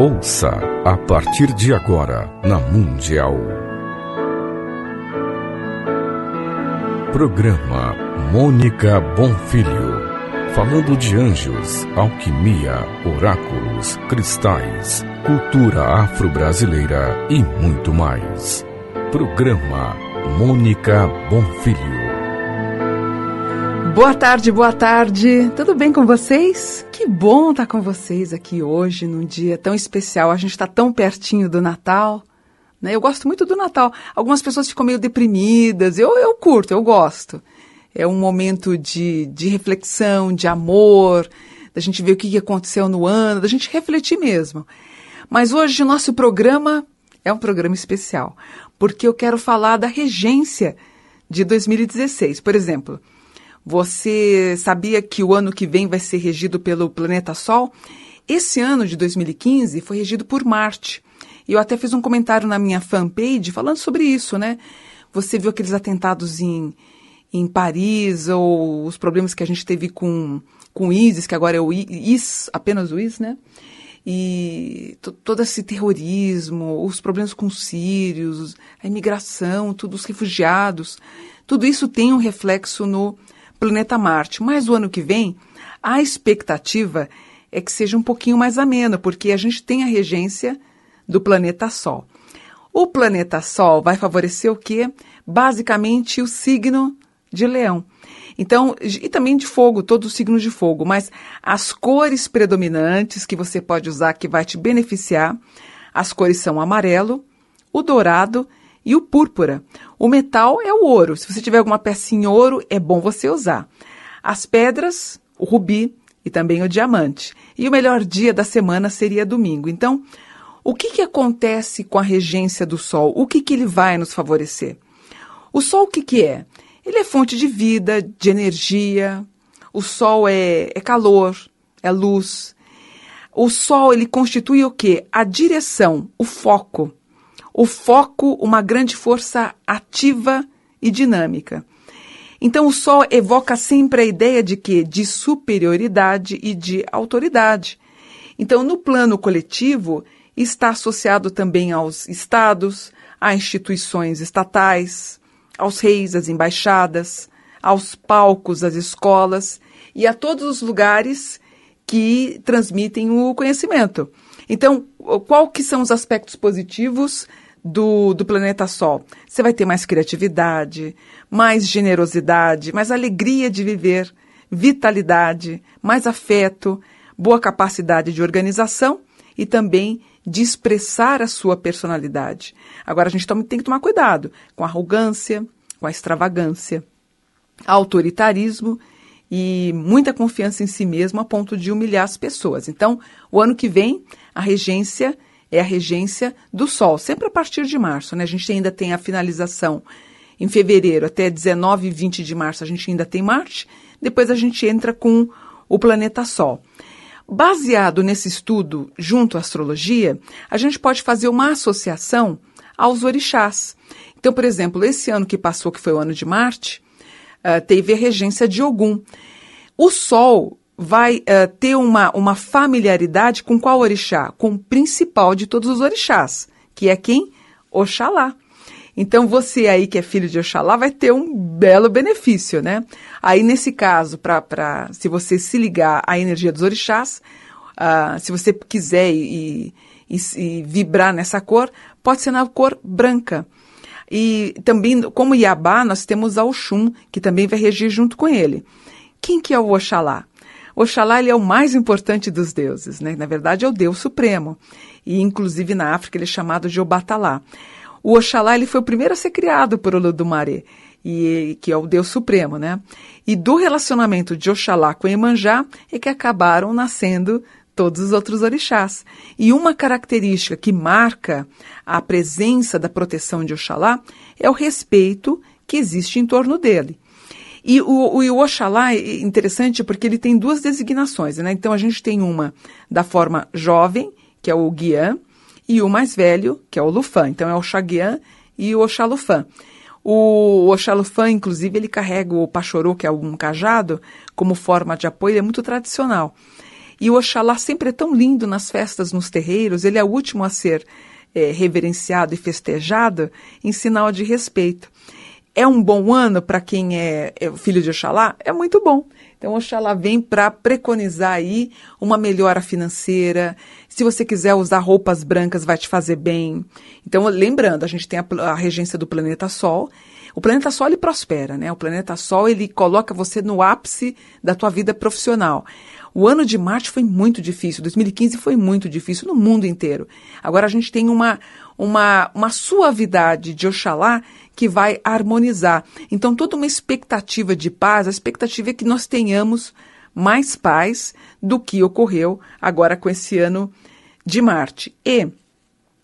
Ouça a partir de agora na Mundial. Programa Mônica Bonfilho. Falando de anjos, alquimia, oráculos, cristais, cultura afro-brasileira e muito mais. Programa Mônica Bonfilho. Boa tarde, boa tarde. Tudo bem com vocês? Que bom estar tá com vocês aqui hoje, num dia tão especial. A gente está tão pertinho do Natal. Né? Eu gosto muito do Natal. Algumas pessoas ficam meio deprimidas. Eu, eu curto, eu gosto. É um momento de, de reflexão, de amor, da gente ver o que aconteceu no ano, da gente refletir mesmo. Mas hoje o nosso programa é um programa especial, porque eu quero falar da regência de 2016. Por exemplo, você sabia que o ano que vem vai ser regido pelo planeta Sol? Esse ano de 2015 foi regido por Marte. E eu até fiz um comentário na minha fanpage falando sobre isso, né? Você viu aqueles atentados em, em Paris ou os problemas que a gente teve com, com ISIS, que agora é o IS, apenas o IS, né? e todo esse terrorismo, os problemas com os sírios, a imigração, todos os refugiados, tudo isso tem um reflexo no planeta Marte. Mas o ano que vem, a expectativa é que seja um pouquinho mais amena, porque a gente tem a regência do planeta Sol. O planeta Sol vai favorecer o quê? Basicamente o signo de Leão. Então, e também de fogo, todos os signos de fogo, mas as cores predominantes que você pode usar que vai te beneficiar, as cores são o amarelo, o dourado e o púrpura. O metal é o ouro. Se você tiver alguma peça em ouro, é bom você usar. As pedras, o rubi e também o diamante. E o melhor dia da semana seria domingo. Então, o que, que acontece com a regência do Sol? O que, que ele vai nos favorecer? O Sol, o que, que é? Ele é fonte de vida, de energia. O Sol é, é calor, é luz. O Sol, ele constitui o quê? A direção, o foco o foco, uma grande força ativa e dinâmica. Então, o Sol evoca sempre a ideia de que? De superioridade e de autoridade. Então, no plano coletivo, está associado também aos estados, a instituições estatais, aos reis, às embaixadas, aos palcos, às escolas e a todos os lugares que transmitem o conhecimento. Então, qual que são os aspectos positivos do, do planeta Sol. Você vai ter mais criatividade, mais generosidade, mais alegria de viver, vitalidade, mais afeto, boa capacidade de organização e também de expressar a sua personalidade. Agora, a gente tem que tomar cuidado com a arrogância, com a extravagância, autoritarismo e muita confiança em si mesmo a ponto de humilhar as pessoas. Então, o ano que vem, a regência é a regência do Sol, sempre a partir de março, né? A gente ainda tem a finalização em fevereiro, até 19 e 20 de março a gente ainda tem Marte, depois a gente entra com o planeta Sol. Baseado nesse estudo junto à astrologia, a gente pode fazer uma associação aos orixás. Então, por exemplo, esse ano que passou, que foi o ano de Marte, ah, teve a regência de Ogum. O Sol vai uh, ter uma, uma familiaridade com qual orixá? Com o principal de todos os orixás, que é quem? Oxalá. Então, você aí que é filho de Oxalá vai ter um belo benefício, né? Aí, nesse caso, pra, pra, se você se ligar à energia dos orixás, uh, se você quiser e, e, e vibrar nessa cor, pode ser na cor branca. E também, como Iabá, nós temos a Oxum, que também vai regir junto com ele. Quem que é o Oxalá? Oxalá ele é o mais importante dos deuses, né? Na verdade é o Deus Supremo. E inclusive na África ele é chamado de Obatalá. O Oxalá ele foi o primeiro a ser criado por Oludumare, e que é o Deus Supremo, né? E do relacionamento de Oxalá com Emanjá é que acabaram nascendo todos os outros orixás. E uma característica que marca a presença da proteção de Oxalá é o respeito que existe em torno dele. E o, o, o Oxalá é interessante porque ele tem duas designações, né? Então a gente tem uma da forma jovem, que é o Guiã, e o mais velho, que é o Lufã. Então é o Xaguian e o Oxalufan. O Oxalufan, inclusive, ele carrega o pachorô, que é um cajado, como forma de apoio, ele é muito tradicional. E o Oxalá sempre é tão lindo nas festas, nos terreiros, ele é o último a ser é, reverenciado e festejado em sinal de respeito. É um bom ano para quem é, é filho de Oxalá? É muito bom. Então, Oxalá vem para preconizar aí uma melhora financeira. Se você quiser usar roupas brancas, vai te fazer bem. Então, lembrando, a gente tem a, a regência do planeta Sol, o planeta Sol ele prospera, né? O planeta Sol ele coloca você no ápice da tua vida profissional. O ano de Marte foi muito difícil, 2015 foi muito difícil no mundo inteiro. Agora a gente tem uma uma, uma suavidade de Oxalá que vai harmonizar. Então toda uma expectativa de paz, a expectativa é que nós tenhamos mais paz do que ocorreu agora com esse ano de Marte. E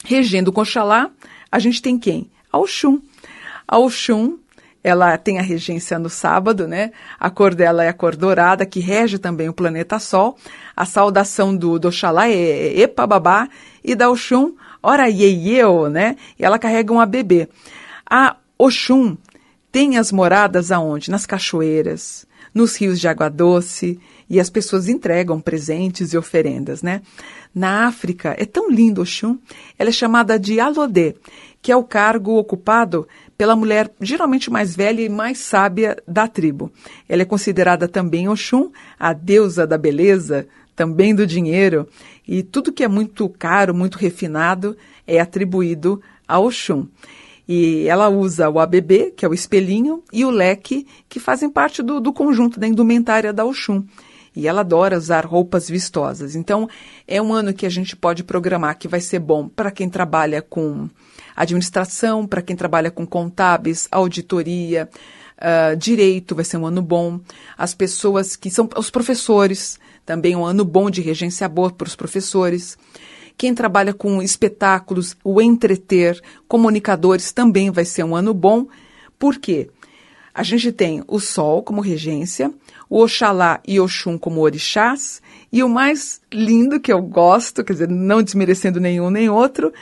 regendo com Oxalá, a gente tem quem? Ao a Oxum, ela tem a regência no sábado, né? A cor dela é a cor dourada, que rege também o planeta Sol. A saudação do, do Oxalá é, é Babá. e da Oxum, ora Yeyeo, né? E ela carrega um ABB. A Oxum tem as moradas aonde? Nas cachoeiras, nos rios de água doce, e as pessoas entregam presentes e oferendas, né? Na África, é tão lindo Oxum, ela é chamada de Alodê, que é o cargo ocupado pela mulher geralmente mais velha e mais sábia da tribo. Ela é considerada também Oxum, a deusa da beleza, também do dinheiro, e tudo que é muito caro, muito refinado, é atribuído a Oxum. E ela usa o ABB, que é o espelhinho, e o leque, que fazem parte do, do conjunto da indumentária da Oxum e ela adora usar roupas vistosas. Então, é um ano que a gente pode programar que vai ser bom para quem trabalha com administração, para quem trabalha com contábeis, auditoria, uh, direito, vai ser um ano bom. As pessoas que são os professores, também um ano bom de regência boa para os professores. Quem trabalha com espetáculos, o entreter, comunicadores, também vai ser um ano bom. Por quê? A gente tem o Sol como regência, o Oxalá e Oxum como orixás, e o mais lindo que eu gosto, quer dizer, não desmerecendo nenhum nem outro,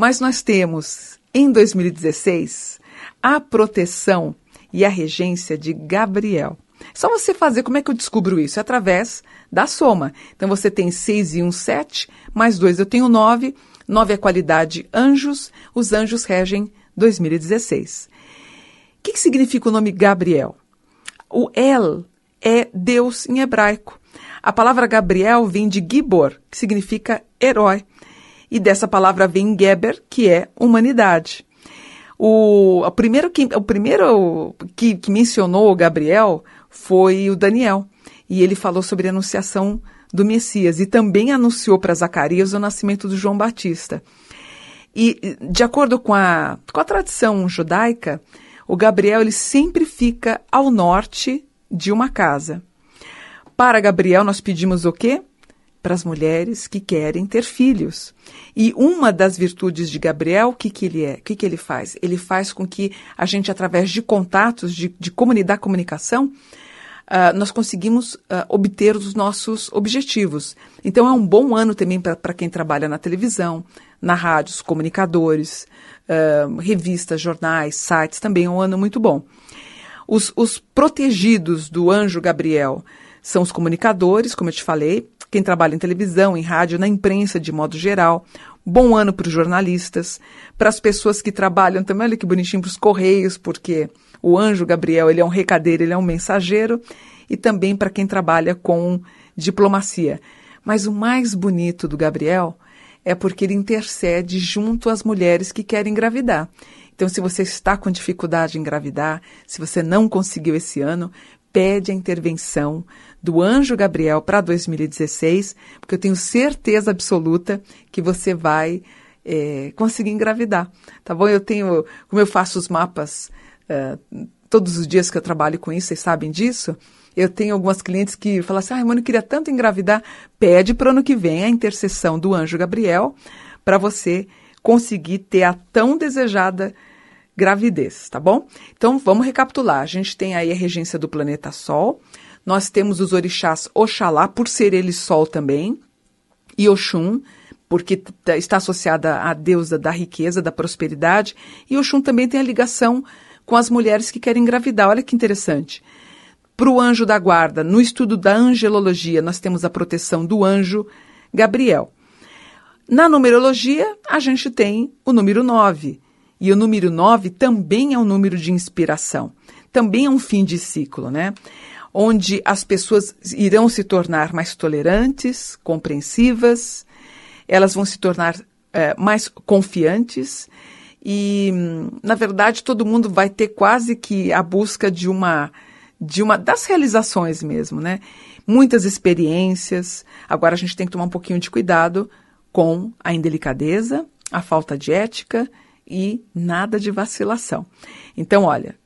mas nós temos, em 2016, a proteção e a regência de Gabriel. É só você fazer, como é que eu descubro isso? É através da soma. Então você tem 6 e 1, um, 7, mais 2 eu tenho 9, 9 é qualidade anjos, os anjos regem 2016. O que, que significa o nome Gabriel? O El é Deus em hebraico. A palavra Gabriel vem de Gibor, que significa herói e dessa palavra vem Geber, que é humanidade. O, o primeiro, que, o primeiro que, que mencionou o Gabriel foi o Daniel, e ele falou sobre a anunciação do Messias, e também anunciou para Zacarias o nascimento do João Batista. E, de acordo com a, com a tradição judaica, o Gabriel ele sempre fica ao norte de uma casa. Para Gabriel, nós pedimos o quê? para as mulheres que querem ter filhos. E uma das virtudes de Gabriel, o que, que ele é? O que, que ele faz? Ele faz com que a gente, através de contatos, de, de comunidade comunicação, uh, nós conseguimos uh, obter os nossos objetivos. Então é um bom ano também para quem trabalha na televisão, na rádio, os comunicadores, uh, revistas, jornais, sites, também é um ano muito bom. Os, os protegidos do anjo Gabriel são os comunicadores, como eu te falei, quem trabalha em televisão, em rádio, na imprensa de modo geral. Bom ano para os jornalistas, para as pessoas que trabalham também, olha que bonitinho, para os correios, porque o anjo Gabriel ele é um recadeiro, ele é um mensageiro, e também para quem trabalha com diplomacia. Mas o mais bonito do Gabriel é porque ele intercede junto às mulheres que querem engravidar. Então, se você está com dificuldade em engravidar, se você não conseguiu esse ano, pede a intervenção do Anjo Gabriel para 2016, porque eu tenho certeza absoluta que você vai é, conseguir engravidar. Tá bom? Eu tenho, como eu faço os mapas eh, todos os dias que eu trabalho com isso, vocês sabem disso? Eu tenho algumas clientes que falam assim: ai, ah, mano, eu queria tanto engravidar. Pede para o ano que vem a intercessão do Anjo Gabriel para você conseguir ter a tão desejada gravidez, tá bom? Então vamos recapitular. A gente tem aí a regência do planeta Sol, nós temos os orixás Oxalá, por ser ele sol também, e Oxum, porque está associada à deusa da riqueza, da prosperidade, e Oxum também tem a ligação com as mulheres que querem engravidar. Olha que interessante. Para o anjo da guarda, no estudo da angelologia, nós temos a proteção do anjo Gabriel. Na numerologia, a gente tem o número 9. E o número 9 também é um número de inspiração, também é um fim de ciclo, né? onde as pessoas irão se tornar mais tolerantes, compreensivas, elas vão se tornar é, mais confiantes e, na verdade, todo mundo vai ter quase que a busca de uma de uma das realizações mesmo, né? Muitas experiências. Agora a gente tem que tomar um pouquinho de cuidado com a indelicadeza, a falta de ética e nada de vacilação. Então, olha,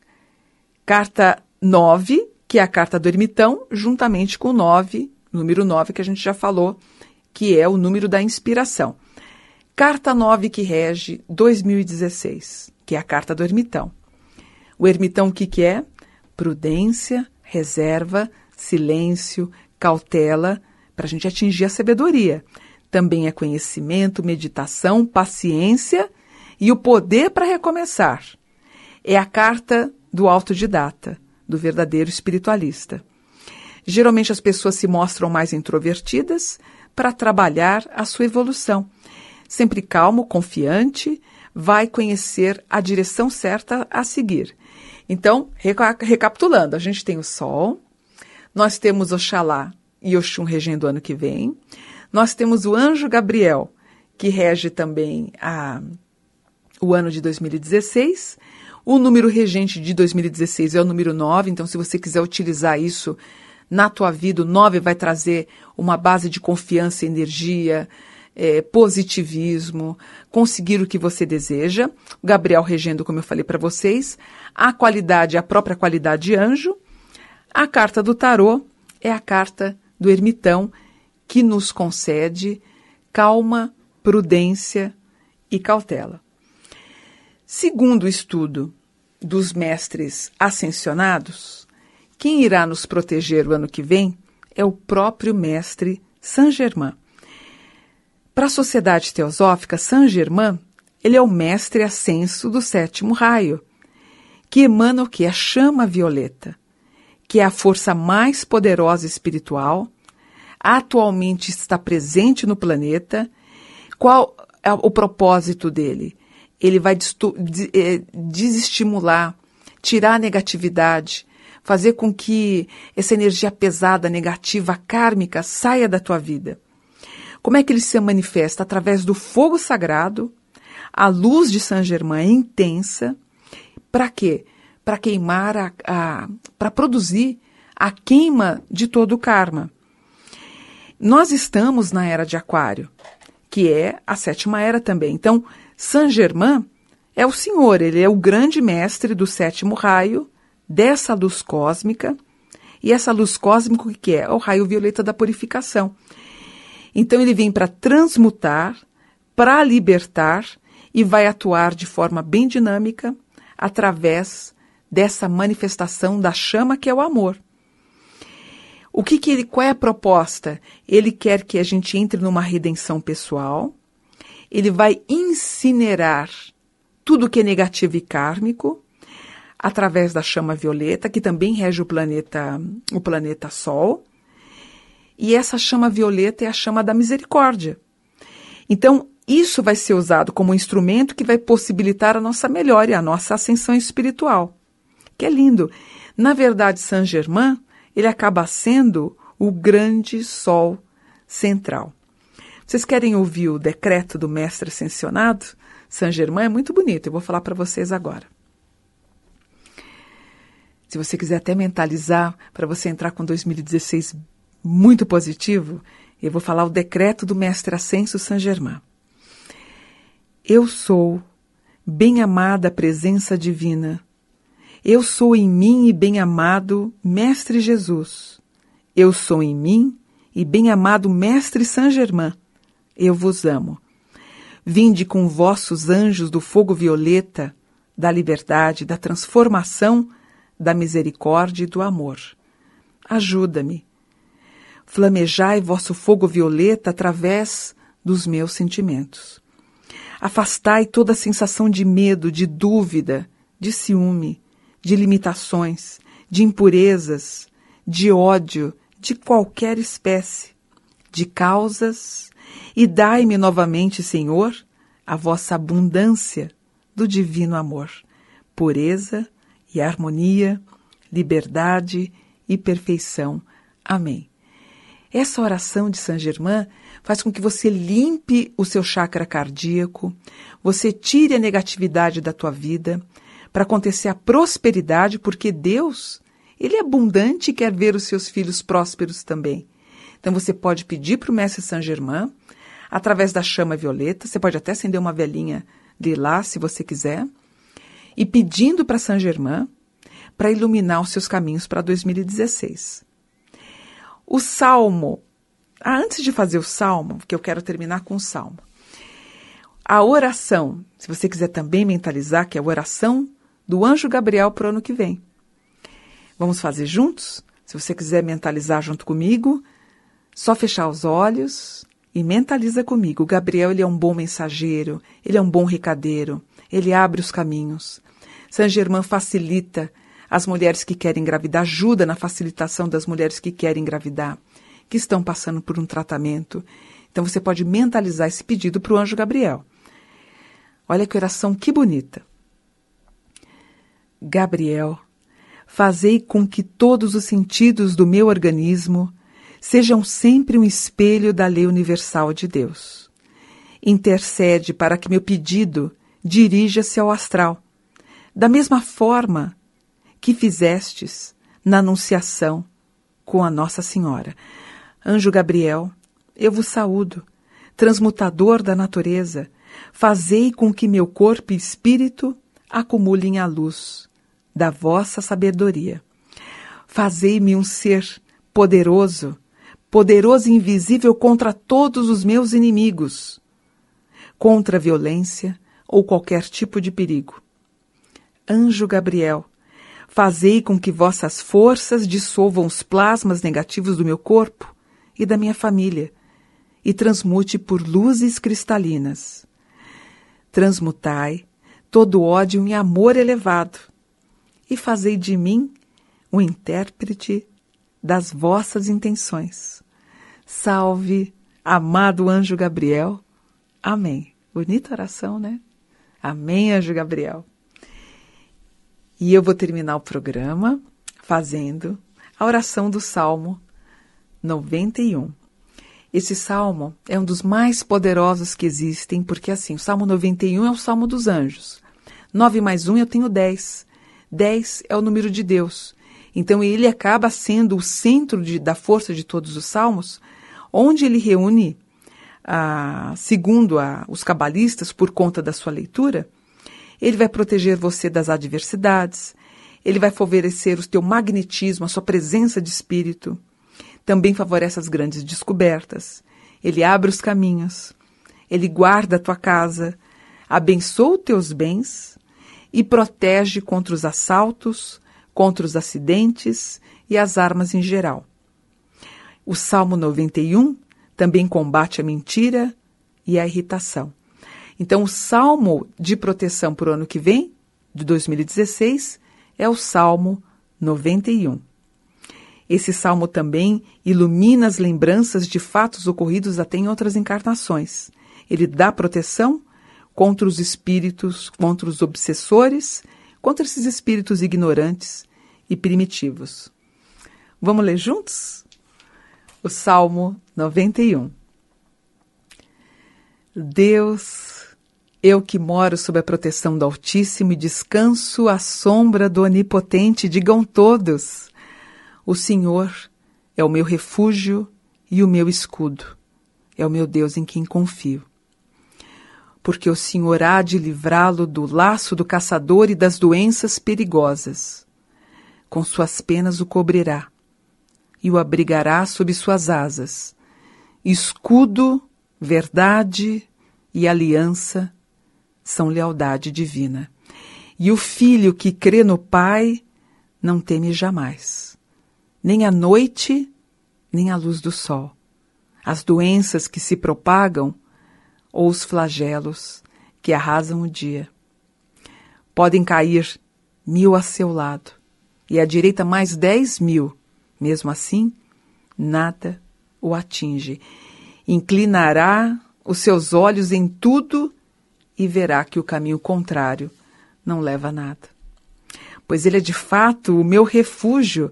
carta 9 que é a carta do ermitão, juntamente com o 9, número 9 que a gente já falou, que é o número da inspiração. Carta 9 que rege 2016, que é a carta do ermitão. O ermitão o que, que é? Prudência, reserva, silêncio, cautela, para a gente atingir a sabedoria. Também é conhecimento, meditação, paciência e o poder para recomeçar. É a carta do autodidata do verdadeiro espiritualista. Geralmente as pessoas se mostram mais introvertidas para trabalhar a sua evolução. Sempre calmo, confiante, vai conhecer a direção certa a seguir. Então, reca recapitulando, a gente tem o Sol, nós temos Oxalá e Oxum regendo o ano que vem, nós temos o anjo Gabriel, que rege também a, o ano de 2016, o número regente de 2016 é o número 9, então se você quiser utilizar isso na tua vida, o 9 vai trazer uma base de confiança, energia, é, positivismo, conseguir o que você deseja. Gabriel regendo, como eu falei para vocês, a qualidade a própria qualidade de anjo. A carta do tarô é a carta do ermitão que nos concede calma, prudência e cautela. Segundo o estudo dos mestres ascensionados, quem irá nos proteger o ano que vem é o próprio mestre Saint-Germain. Para a sociedade teosófica, Saint-Germain ele é o mestre ascenso do sétimo raio, que emana o que? A chama violeta, que é a força mais poderosa espiritual, atualmente está presente no planeta. Qual é o propósito dele? ele vai eh, desestimular, tirar a negatividade, fazer com que essa energia pesada, negativa, kármica saia da tua vida. Como é que ele se manifesta? Através do fogo sagrado, a luz de Saint Germain intensa, para quê? Para queimar, a, a para produzir a queima de todo o karma. Nós estamos na era de Aquário, que é a sétima era também. Então, Saint-Germain é o Senhor, ele é o grande mestre do sétimo raio, dessa luz cósmica. E essa luz cósmica, o que é? É o raio violeta da purificação. Então, ele vem para transmutar, para libertar e vai atuar de forma bem dinâmica através dessa manifestação da chama que é o amor. O que, que ele, qual é a proposta? Ele quer que a gente entre numa redenção pessoal, ele vai incinerar tudo que é negativo e kármico através da chama violeta, que também rege o planeta, o planeta Sol. E essa chama violeta é a chama da misericórdia. Então, isso vai ser usado como um instrumento que vai possibilitar a nossa melhora e a nossa ascensão espiritual. Que é lindo. Na verdade, Saint Germain, ele acaba sendo o grande sol central. Vocês querem ouvir o decreto do mestre ascensionado? Saint-Germain é muito bonito, eu vou falar para vocês agora. Se você quiser até mentalizar para você entrar com 2016 muito positivo, eu vou falar o decreto do mestre Ascenso Saint-Germain. Eu sou bem-amada presença divina. Eu sou em mim e bem-amado Mestre Jesus. Eu sou em mim e bem-amado Mestre Saint-Germain eu vos amo. Vinde com vossos anjos do fogo violeta, da liberdade, da transformação, da misericórdia e do amor. Ajuda-me. Flamejai vosso fogo violeta através dos meus sentimentos. Afastai toda sensação de medo, de dúvida, de ciúme, de limitações, de impurezas, de ódio, de qualquer espécie, de causas e dai-me novamente, Senhor, a vossa abundância do divino amor, pureza e harmonia, liberdade e perfeição. Amém. Essa oração de Saint Germain faz com que você limpe o seu chakra cardíaco, você tire a negatividade da tua vida, para acontecer a prosperidade, porque Deus, ele é abundante e quer ver os seus filhos prósperos também. Então você pode pedir para o mestre Saint Germain através da chama violeta. Você pode até acender uma velhinha de lá, se você quiser. E pedindo para Saint Germain para iluminar os seus caminhos para 2016. O salmo. Ah, antes de fazer o salmo, que eu quero terminar com o salmo. A oração, se você quiser também mentalizar, que é a oração do anjo Gabriel para o ano que vem. Vamos fazer juntos? Se você quiser mentalizar junto comigo, só fechar os olhos e mentaliza comigo, Gabriel ele é um bom mensageiro, ele é um bom recadeiro, ele abre os caminhos. Saint Germain facilita as mulheres que querem engravidar, ajuda na facilitação das mulheres que querem engravidar, que estão passando por um tratamento. Então você pode mentalizar esse pedido para o anjo Gabriel. Olha que oração que bonita. Gabriel, fazei com que todos os sentidos do meu organismo sejam sempre um espelho da lei universal de Deus. Intercede para que meu pedido dirija-se ao astral, da mesma forma que fizestes na Anunciação com a Nossa Senhora. Anjo Gabriel, eu vos saúdo, transmutador da natureza, fazei com que meu corpo e espírito acumulem a luz da vossa sabedoria. Fazei-me um ser poderoso poderoso e invisível contra todos os meus inimigos, contra a violência ou qualquer tipo de perigo. Anjo Gabriel, fazei com que vossas forças dissolvam os plasmas negativos do meu corpo e da minha família e transmute por luzes cristalinas. Transmutai todo ódio em amor elevado e fazei de mim o intérprete das vossas intenções salve, amado anjo Gabriel. Amém. Bonita oração, né? Amém, anjo Gabriel. E eu vou terminar o programa fazendo a oração do Salmo 91. Esse salmo é um dos mais poderosos que existem, porque assim, o Salmo 91 é o Salmo dos Anjos. 9 mais 1 eu tenho 10. 10 é o número de Deus. Então ele acaba sendo o centro de, da força de todos os salmos, onde ele reúne, ah, segundo a, os cabalistas, por conta da sua leitura, ele vai proteger você das adversidades, ele vai favorecer o teu magnetismo, a sua presença de espírito, também favorece as grandes descobertas, ele abre os caminhos, ele guarda a tua casa, abençoa os teus bens e protege contra os assaltos, contra os acidentes e as armas em geral. O Salmo 91 também combate a mentira e a irritação. Então, o salmo de proteção para o ano que vem, de 2016, é o Salmo 91. Esse salmo também ilumina as lembranças de fatos ocorridos até em outras encarnações. Ele dá proteção contra os espíritos, contra os obsessores, contra esses espíritos ignorantes e primitivos. Vamos ler juntos? o Salmo 91. Deus, eu que moro sob a proteção do Altíssimo e descanso à sombra do Onipotente, digam todos: O Senhor é o meu refúgio e o meu escudo, é o meu Deus em quem confio. Porque o Senhor há de livrá-lo do laço do caçador e das doenças perigosas. Com suas penas o cobrirá e o abrigará sob suas asas. Escudo, verdade e aliança são lealdade divina. E o filho que crê no Pai não teme jamais, nem a noite, nem a luz do sol, as doenças que se propagam ou os flagelos que arrasam o dia. Podem cair mil a seu lado, e à direita mais dez mil, mesmo assim, nada o atinge. Inclinará os seus olhos em tudo e verá que o caminho contrário não leva a nada. Pois Ele é de fato o meu refúgio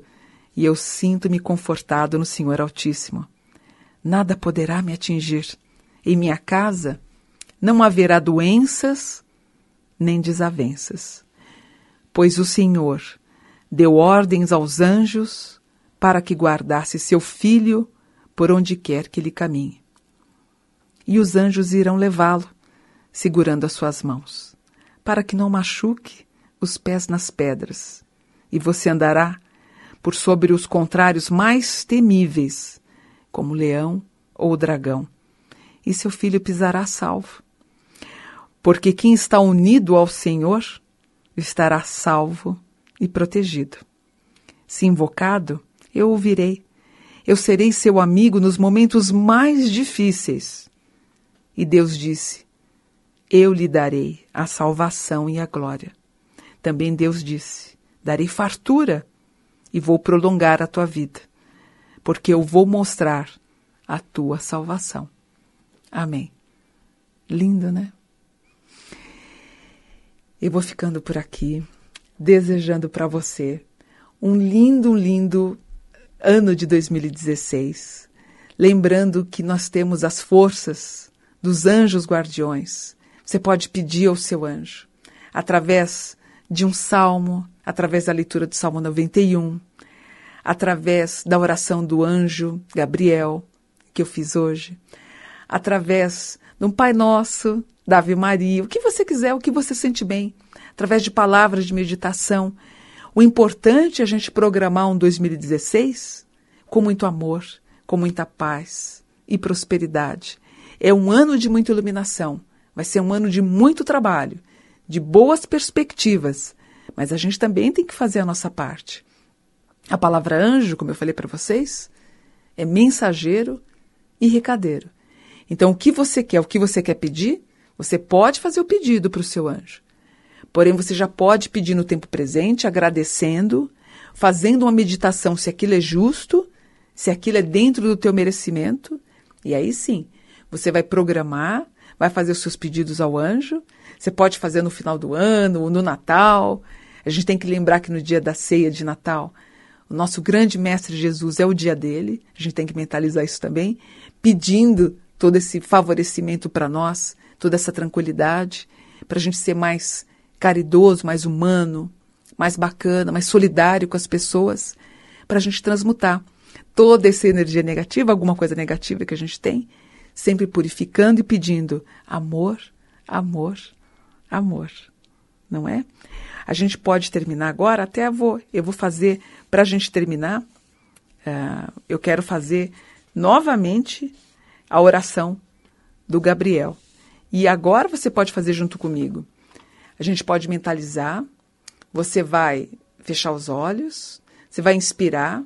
e eu sinto-me confortado no Senhor Altíssimo. Nada poderá me atingir. Em minha casa não haverá doenças nem desavenças. Pois o Senhor deu ordens aos anjos para que guardasse seu filho por onde quer que ele caminhe. E os anjos irão levá-lo, segurando as suas mãos, para que não machuque os pés nas pedras, e você andará por sobre os contrários mais temíveis, como o leão ou o dragão, e seu filho pisará salvo. Porque quem está unido ao Senhor estará salvo e protegido. Se invocado, eu ouvirei. Eu serei seu amigo nos momentos mais difíceis. E Deus disse: Eu lhe darei a salvação e a glória. Também Deus disse: Darei fartura e vou prolongar a tua vida, porque eu vou mostrar a tua salvação. Amém. Lindo, né? Eu vou ficando por aqui, desejando para você um lindo, lindo ano de 2016, lembrando que nós temos as forças dos anjos guardiões. Você pode pedir ao seu anjo através de um salmo, através da leitura do Salmo 91, através da oração do anjo Gabriel, que eu fiz hoje, através de um Pai Nosso, da Ave Maria, o que você quiser, o que você sente bem, através de palavras de meditação o importante é a gente programar um 2016 com muito amor, com muita paz e prosperidade. É um ano de muita iluminação, vai ser um ano de muito trabalho, de boas perspectivas, mas a gente também tem que fazer a nossa parte. A palavra anjo, como eu falei para vocês, é mensageiro e recadeiro. Então, o que você quer, o que você quer pedir, você pode fazer o pedido para o seu anjo. Porém, você já pode pedir no tempo presente, agradecendo, fazendo uma meditação se aquilo é justo, se aquilo é dentro do teu merecimento. E aí sim, você vai programar, vai fazer os seus pedidos ao anjo. Você pode fazer no final do ano, no Natal. A gente tem que lembrar que no dia da ceia de Natal, o nosso grande mestre Jesus é o dia dele. A gente tem que mentalizar isso também, pedindo todo esse favorecimento para nós, toda essa tranquilidade, para a gente ser mais caridoso, mais humano, mais bacana, mais solidário com as pessoas, para a gente transmutar toda essa energia negativa, alguma coisa negativa que a gente tem, sempre purificando e pedindo amor, amor, amor. Não é? A gente pode terminar agora, até vou, eu vou fazer, para a gente terminar, uh, eu quero fazer novamente a oração do Gabriel. E agora você pode fazer junto comigo. A gente pode mentalizar. Você vai fechar os olhos, você vai inspirar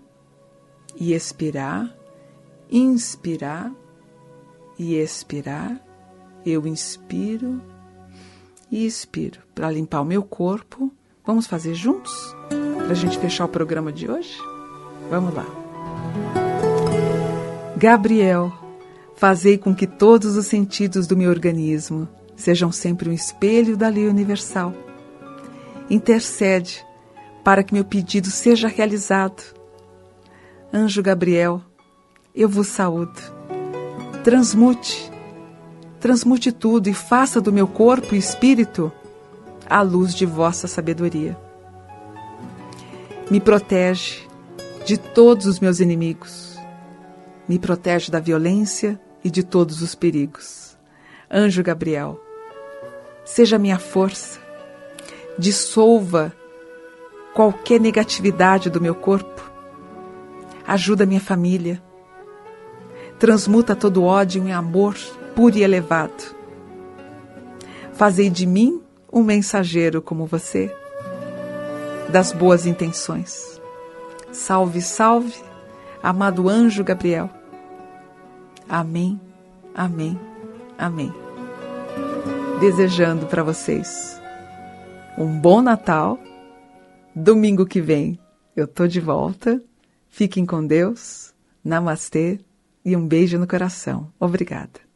e expirar, inspirar e expirar. Eu inspiro e expiro para limpar o meu corpo. Vamos fazer juntos? Para a gente fechar o programa de hoje? Vamos lá. Gabriel, fazei com que todos os sentidos do meu organismo sejam sempre um espelho da lei universal. Intercede para que meu pedido seja realizado. Anjo Gabriel, eu vos saúdo. Transmute, transmute tudo e faça do meu corpo e espírito a luz de vossa sabedoria. Me protege de todos os meus inimigos. Me protege da violência e de todos os perigos. Anjo Gabriel, seja minha força. Dissolva qualquer negatividade do meu corpo. Ajuda minha família. Transmuta todo ódio em amor puro e elevado. Fazei de mim um mensageiro como você, das boas intenções. Salve, salve, amado anjo Gabriel. Amém, amém, amém desejando para vocês um bom Natal. Domingo que vem eu tô de volta. Fiquem com Deus. Namastê e um beijo no coração. Obrigada.